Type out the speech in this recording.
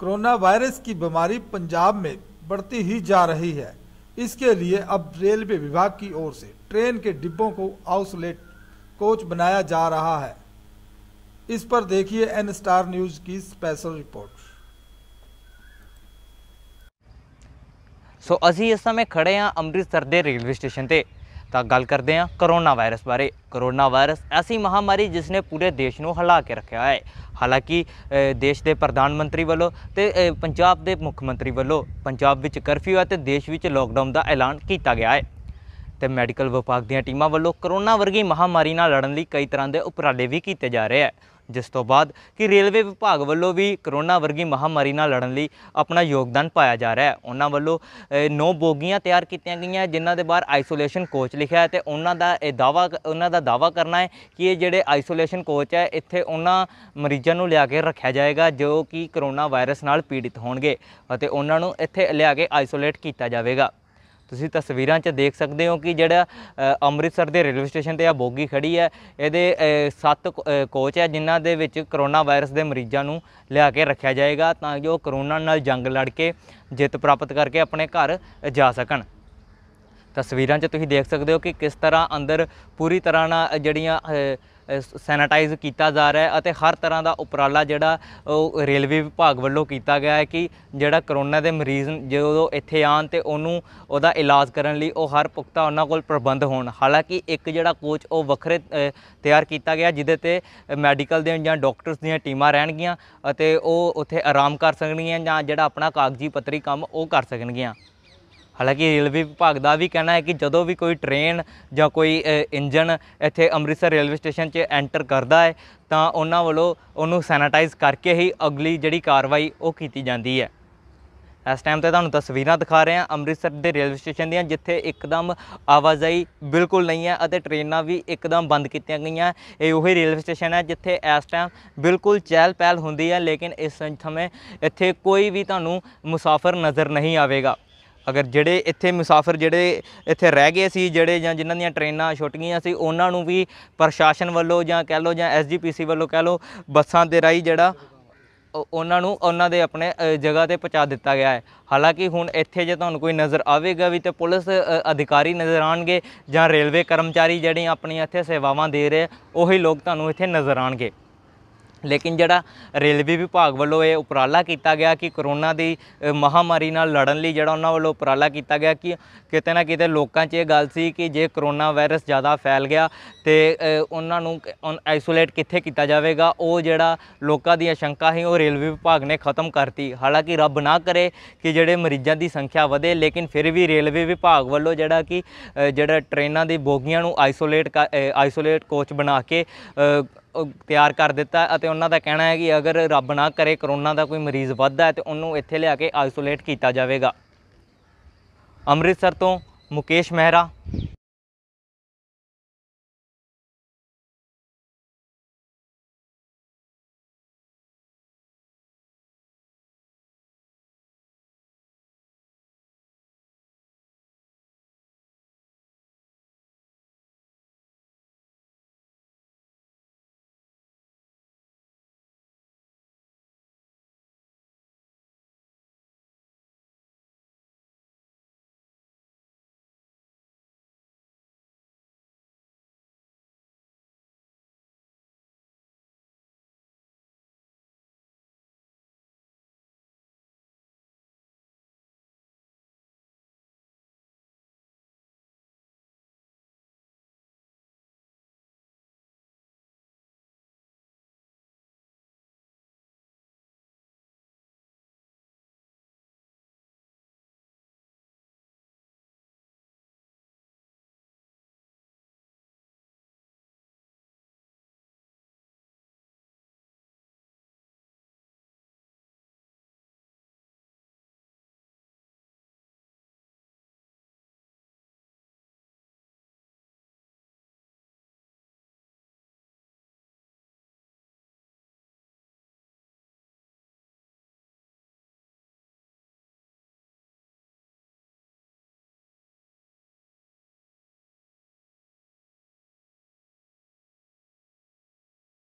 corona virus की बीमारी पंजाब में बढ़ती ही जा रही है इसके लिए अब रेलवे विभाग की ओर से ट्रेन के डिब्बों को आउसलेट कोच बनाया जा रहा है इस पर देखिए एन स्टार न्यूज की स्पेशल रिपोर्ट सो अजी इस समय खड़े हैं अमृतसर के रेलवे स्टेशन से ਤਾਂ ਗੱਲ ਕਰਦੇ ਹਾਂ ਕਰੋਨਾ ਵਾਇਰਸ ਬਾਰੇ ਕਰੋਨਾ ਵਾਇਰਸ ਐਸੀ ਮਹਾਮਾਰੀ ਜਿਸ ਨੇ ਪੂਰੇ ਦੇਸ਼ ਨੂੰ ਹਲਾ ਕੇ ਰੱਖਿਆ ਹੈ ਹਾਲਾਂਕਿ ਦੇਸ਼ ਦੇ ਪ੍ਰਧਾਨ ਮੰਤਰੀ ਵੱਲੋਂ ਤੇ ਪੰਜਾਬ ਦੇ ਮੁੱਖ ਮੰਤਰੀ ਵੱਲੋਂ ਪੰਜਾਬ ਵਿੱਚ ਕਰਫਿਊ ਅਤੇ ਦੇਸ਼ ਵਿੱਚ ਲੋਕਡਾਊਨ ਦਾ ਐਲਾਨ ਕੀਤਾ ਗਿਆ ਹੈ ਤੇ ਮੈਡੀਕਲ ਵਿਭਾਗ ਦੀਆਂ ਟੀਮਾਂ ਵੱਲੋਂ ਕਰੋਨਾ ਵਰਗੀ ਮਹਾਮਾਰੀ ਨਾਲ ਲੜਨ ਲਈ ਕਈ ਤਰ੍ਹਾਂ ਦੇ ਉਪਰਾਲੇ ਵੀ ਕੀਤੇ ਜਾ ਰਹੇ ਹੈ ਜਿਸ ਤੋਂ ਬਾਅਦ ਕਿ ਰੇਲਵੇ ਵਿਭਾਗ ਵੱਲੋਂ ਵੀ ਕਰੋਨਾ ਵਰਗੀ ਮਹਾਮਾਰੀ ਨਾਲ ਲੜਨ ਲਈ ਆਪਣਾ ਯੋਗਦਾਨ ਪਾਇਆ ਜਾ ਰਿਹਾ ਹੈ ਉਹਨਾਂ ਵੱਲੋਂ ਨੋ ਬੋਗੀਆਂ ਤਿਆਰ ਕੀਤੀਆਂ ਗਈਆਂ ਜਿਨ੍ਹਾਂ ਦੇ ਬਾਹਰ ਆਈਸੋਲੇਸ਼ਨ ਕੋਚ ਲਿਖਿਆ ਹੈ ਤੇ ਉਹਨਾਂ ਦਾ ਇਹ ਦਾਵਾ ਉਹਨਾਂ ਦਾ ਦਾਵਾ ਕਰਨਾ ਹੈ ਕਿ ਇਹ ਜਿਹੜੇ ਆਈਸੋਲੇਸ਼ਨ ਕੋਚ ਹੈ ਇੱਥੇ ਉਹਨਾਂ ਮਰੀਜ਼ਾਂ ਨੂੰ ਲਿਆ ਕੇ ਰੱਖਿਆ ਜਾਏਗਾ ਜੋ ਕਿ ਕਰੋਨਾ ਵਾਇਰਸ ਨਾਲ ਪੀੜਿਤ ਹੋਣਗੇ ਅਤੇ ਉਹਨਾਂ ਨੂੰ ਇੱਥੇ ਲਿਆ ਕੇ ਆਈਸੋਲੇਟ ਕੀਤਾ ਜਾਵੇਗਾ ਤੁਸੀਂ ਤਸਵੀਰਾਂ 'ਚ ਦੇਖ ਸਕਦੇ ਹੋ ਕਿ ਜਿਹੜਾ ਅੰਮ੍ਰਿਤਸਰ ਦੇ ਰੇਲਵੇ ਸਟੇਸ਼ਨ ਤੇ ਆ ਬੋਗੀ ਖੜੀ ਹੈ ਇਹਦੇ ਸੱਤ ਕੋਚ ਹੈ ਜਿਨ੍ਹਾਂ ਦੇ ਵਿੱਚ ਕਰੋਨਾ ਵਾਇਰਸ ਦੇ ਮਰੀਜ਼ਾਂ ਨੂੰ ਲਿਆ ਕੇ ਰੱਖਿਆ ਜਾਏਗਾ ਤਾਂ ਜੋ ਕਰੋਨਾ ਨਾਲ ਜੰਗ ਲੜ ਕੇ ਜਿੱਤ ਪ੍ਰਾਪਤ ਕਰਕੇ ਆਪਣੇ ਘਰ ਜਾ ਸਕਣ ਤਸਵੀਰਾਂ 'ਚ ਤੁਸੀਂ ਦੇਖ ਸਕਦੇ ਹੋ ਕਿ ਕਿਸ ਤਰ੍ਹਾਂ ਅੰਦਰ ਪੂਰੀ ਤਰ੍ਹਾਂ ਨਾਲ ਜਿਹੜੀਆਂ ਸੈਨੇਟਾਈਜ਼ ਕੀਤਾ ਜਾ ਰਿਹਾ ਹੈ ਅਤੇ ਹਰ ਤਰ੍ਹਾਂ ਦਾ ਉਪਰਾਲਾ ਜਿਹੜਾ ਉਹ ਰੇਲਵੇ ਵਿਭਾਗ ਵੱਲੋਂ ਕੀਤਾ ਗਿਆ ਹੈ ਕਿ ਜਿਹੜਾ ਕਰੋਨਾ ਦੇ ਮਰੀਜ਼ ਜਦੋਂ ਇੱਥੇ ਆਣ ਤੇ ਉਹਨੂੰ ਉਹਦਾ ਇਲਾਜ ਕਰਨ ਲਈ ਉਹ ਹਰ ਪੁਖਤਾ ਉਹਨਾਂ ਕੋਲ ਪ੍ਰਬੰਧ ਹੋਣ ਹਾਲਾਂਕਿ ਇੱਕ ਜਿਹੜਾ ਕੋਚ ਉਹ ਵੱਖਰੇ ਤਿਆਰ ਕੀਤਾ ਗਿਆ ਜਿਹਦੇ ਤੇ ਮੈਡੀਕਲ ਦੇ ਜਾਂ ਡਾਕਟਰਸ ਦੀਆਂ ਟੀਮਾਂ ਰਹਿਣਗੀਆਂ ਅਤੇ ਉਹ ਉੱਥੇ ਆਰਾਮ ਕਰ ਸਕਣਗੀਆਂ ਜਾਂ ਜਿਹੜਾ ਆਪਣਾ ਕਾਗਜ਼ੀ ਪੱਤਰੀ ਕੰਮ ਉਹ ਕਰ ਸਕਣਗੀਆਂ ਹਾਲਾਂਕਿ ਰੇਲਵੇ ਵਿਭਾਗ ਦਾ ਵੀ ਕਹਿਣਾ ਹੈ ਕਿ ਜਦੋਂ ਵੀ ਕੋਈ ਟ੍ਰੇਨ ਜਾਂ ਕੋਈ ਇੰਜਨ ਇੱਥੇ ਅੰਮ੍ਰਿਤਸਰ ਰੇਲਵੇ ਸਟੇਸ਼ਨ 'ਚ ਐਂਟਰ ਕਰਦਾ ਹੈ ਤਾਂ ਉਹਨਾਂ ਵੱਲੋਂ ਉਹਨੂੰ ਸੈਨੀਟਾਈਜ਼ ਕਰਕੇ ਹੀ ਅਗਲੀ ਜਿਹੜੀ ਕਾਰਵਾਈ ਉਹ ਕੀਤੀ ਜਾਂਦੀ ਹੈ ਇਸ ਟਾਈਮ ਤੇ ਤੁਹਾਨੂੰ ਤਸਵੀਰਾਂ ਦਿਖਾ ਰਹੇ ਹਾਂ ਅੰਮ੍ਰਿਤਸਰ ਦੇ ਰੇਲਵੇ ਸਟੇਸ਼ਨ ਦੀਆਂ ਜਿੱਥੇ ਇੱਕਦਮ ਆਵਾਜਾਈ ਬਿਲਕੁਲ ਨਹੀਂ ਹੈ ਅਤੇ ਟ੍ਰੇਨਾਂ ਵੀ ਇੱਕਦਮ ਬੰਦ ਕੀਤੀਆਂ ਗਈਆਂ ਇਹ ਉਹੀ ਰੇਲਵੇ ਸਟੇਸ਼ਨ ਹੈ ਜਿੱਥੇ ਇਸ ਟਾਈਮ ਬਿਲਕੁਲ ਚਹਿਲ ਪਹਿਲ ਹੁੰਦੀ ਹੈ ਲੇਕਿਨ ਇਸ ਸਮੇਂ ਇੱਥੇ ਕੋਈ ਵੀ ਤੁਹਾਨੂੰ ਮੁਸਾਫਰ ਨਜ਼ਰ ਨਹੀਂ ਆਵੇਗਾ ਅਗਰ ਜਿਹੜੇ ਇੱਥੇ ਮੁਸਾਫਰ ਜਿਹੜੇ ਇੱਥੇ ਰਹਿ ਗਏ ਸੀ ਜਿਹੜੇ ਜਾਂ ਜਿਨ੍ਹਾਂ ਦੀਆਂ ਟ੍ਰੇਨਾਂ ਛੁੱਟ ਗਈਆਂ ਸੀ ਉਹਨਾਂ ਨੂੰ ਵੀ ਪ੍ਰਸ਼ਾਸਨ ਵੱਲੋਂ ਜਾਂ ਕਹਿ ਲਓ ਜਾਂ ਐਸਜੀਪੀਸੀ ਵੱਲੋਂ ਕਹਿ ਲਓ ਬੱਸਾਂ ਦੇ ਰਾਹੀਂ ਜਿਹੜਾ ਉਹਨਾਂ ਨੂੰ ਉਹਨਾਂ ਦੇ ਆਪਣੇ ਜਗ੍ਹਾ ਤੇ ਪਹੁੰਚਾ ਦਿੱਤਾ ਗਿਆ ਹੈ ਹਾਲਾਂਕਿ ਹੁਣ ਇੱਥੇ ਜੇ ਤੁਹਾਨੂੰ ਕੋਈ ਨਜ਼ਰ ਆਵੇਗਾ ਵੀ ਤੇ ਪੁਲਿਸ ਅਧਿਕਾਰੀ ਨਜ਼ਰ ਆਣਗੇ ਜਾਂ ਰੇਲਵੇ ਕਰਮਚਾਰੀ ਜਿਹੜੇ ਆਪਣੀਆਂ ਇੱਥੇ ਸੇਵਾਵਾਂ ਦੇ ਰਹੇ ਉਹੀ ਲੋਕ ਤੁਹਾਨੂੰ ਇੱਥੇ ਨਜ਼ਰ ਆਣਗੇ ਲੇਕਿਨ ਜਿਹੜਾ ਰੇਲਵੇ ਵਿਭਾਗ ਵੱਲੋਂ ਇਹ ਉਪਰਾਲਾ ਕੀਤਾ ਗਿਆ ਕਿ ਕਰੋਨਾ ਦੀ ਮਹਾਮਾਰੀ ਨਾਲ ਲੜਨ ਲਈ ਜਿਹੜਾ ਉਹਨਾਂ ਵੱਲੋਂ ਉਪਰਾਲਾ ਕੀਤਾ ਗਿਆ ਕਿ ਕਿਤੇ ਨਾ ਕਿਤੇ ਲੋਕਾਂ 'ਚ ਇਹ ਗੱਲ ਸੀ ਕਿ ਜੇ ਕਰੋਨਾ ਵਾਇਰਸ ਜ਼ਿਆਦਾ ਫੈਲ ਗਿਆ ਤੇ ਉਹਨਾਂ ਨੂੰ ਆਈਸੋਲੇਟ ਕਿੱਥੇ ਕੀਤਾ ਜਾਵੇਗਾ ਉਹ ਜਿਹੜਾ ਲੋਕਾਂ ਦੀ ਸ਼ੰਕਾ ਸੀ ਉਹ ਰੇਲਵੇ ਵਿਭਾਗ ਨੇ ਖਤਮ ਕਰਤੀ ਹਾਲਾਂਕਿ ਰੱਬ ਨਾ ਕਰੇ ਕਿ ਜਿਹੜੇ ਮਰੀਜ਼ਾਂ ਦੀ ਸੰਖਿਆ ਵਧੇ ਲੇਕਿਨ ਫਿਰ ਵੀ ਰੇਲਵੇ ਵਿਭਾਗ ਵੱਲੋਂ ਜਿਹੜਾ ਕਿ ਜਿਹੜਾ ਟ੍ਰੇਨਾਂ ਦੀ ਬੋਗੀਆਂ ਨੂੰ ਆਈਸੋਲੇਟ ਆਈਸੋਲੇਟ ਕੋਚ ਬਣਾ ਕੇ ਤਿਆਰ ਕਰ ਦਿੱਤਾ ਅਤੇ ਉਹਨਾਂ ਦਾ ਕਹਿਣਾ ਹੈ ਕਿ ਅਗਰ ਰੱਬ ਨਾ ਕਰੇ ਕਰੋਨਾ ਦਾ ਕੋਈ ਮਰੀਜ਼ ਵੱਧਦਾ ਹੈ ਤੇ ਉਹਨੂੰ ਇੱਥੇ ਲਿਆ ਕੇ ਆਈਸੋਲੇਟ ਕੀਤਾ ਜਾਵੇਗਾ ਅੰਮ੍ਰਿਤਸਰ ਤੋਂ ਮੁਕੇਸ਼ ਮਹਿਰਾ